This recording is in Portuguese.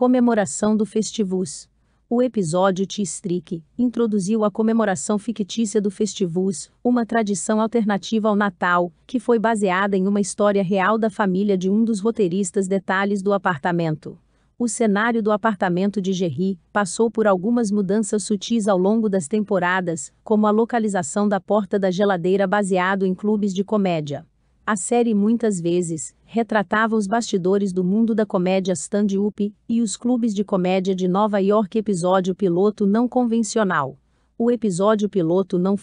comemoração do Festivus. O episódio T-Strick introduziu a comemoração fictícia do Festivus, uma tradição alternativa ao Natal, que foi baseada em uma história real da família de um dos roteiristas detalhes do apartamento o cenário do apartamento de Jerry passou por algumas mudanças sutis ao longo das temporadas, como a localização da porta da geladeira baseado em clubes de comédia. A série muitas vezes retratava os bastidores do mundo da comédia stand-up e os clubes de comédia de Nova York. Episódio piloto não convencional. O episódio piloto não